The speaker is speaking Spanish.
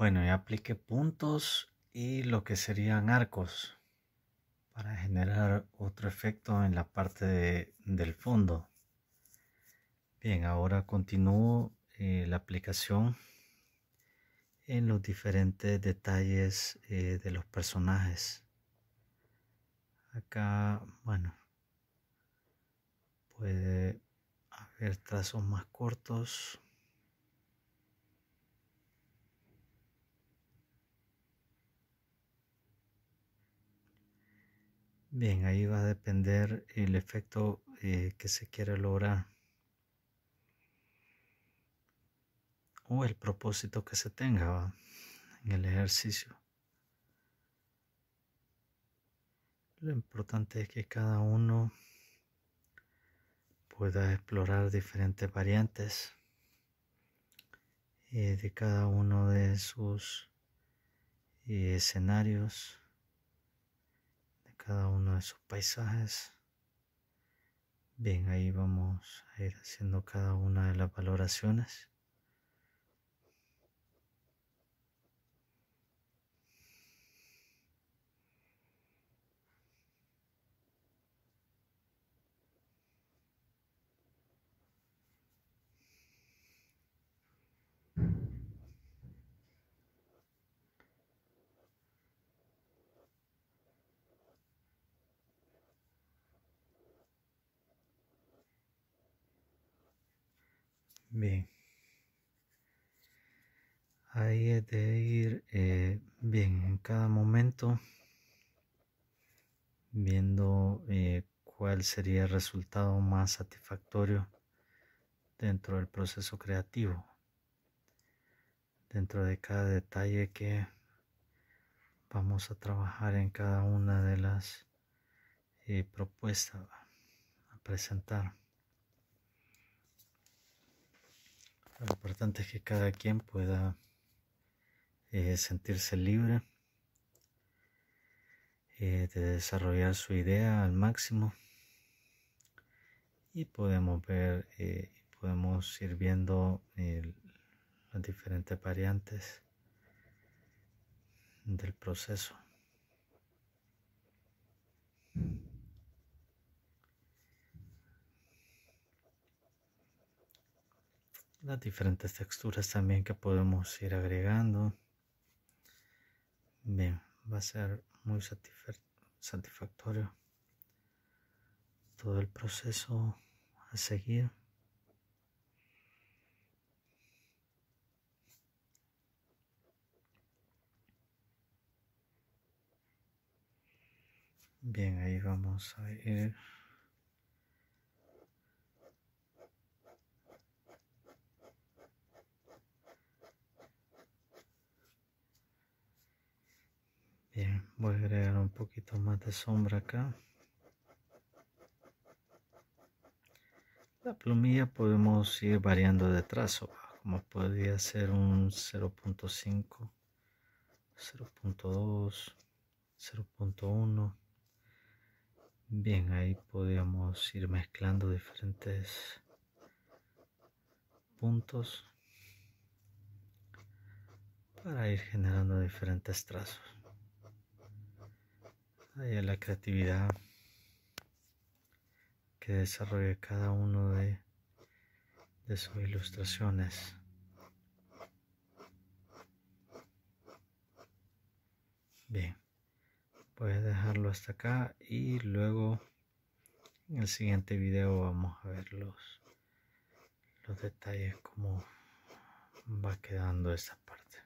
Bueno, ya apliqué puntos y lo que serían arcos para generar otro efecto en la parte del fondo. Bien, ahora continúo eh, la aplicación en los diferentes detalles eh, de los personajes. Acá, bueno, puede haber trazos más cortos. Bien, ahí va a depender el efecto eh, que se quiera lograr o el propósito que se tenga en el ejercicio. Lo importante es que cada uno pueda explorar diferentes variantes eh, de cada uno de sus eh, escenarios cada uno de sus paisajes. Bien, ahí vamos a ir haciendo cada una de las valoraciones. Bien. Ahí es de ir eh, bien en cada momento viendo eh, cuál sería el resultado más satisfactorio dentro del proceso creativo, dentro de cada detalle que vamos a trabajar en cada una de las eh, propuestas a presentar. Lo importante es que cada quien pueda eh, sentirse libre eh, de desarrollar su idea al máximo y podemos ver, eh, podemos ir viendo las diferentes variantes del proceso. las diferentes texturas también que podemos ir agregando bien va a ser muy satisfactorio todo el proceso a seguir bien ahí vamos a ir voy a agregar un poquito más de sombra acá la plumilla podemos ir variando de trazo como podría ser un 0.5 0.2 0.1 bien ahí podríamos ir mezclando diferentes puntos para ir generando diferentes trazos la creatividad que desarrolla cada uno de, de sus ilustraciones. Bien, voy dejarlo hasta acá y luego en el siguiente video vamos a ver los, los detalles, como va quedando esta parte.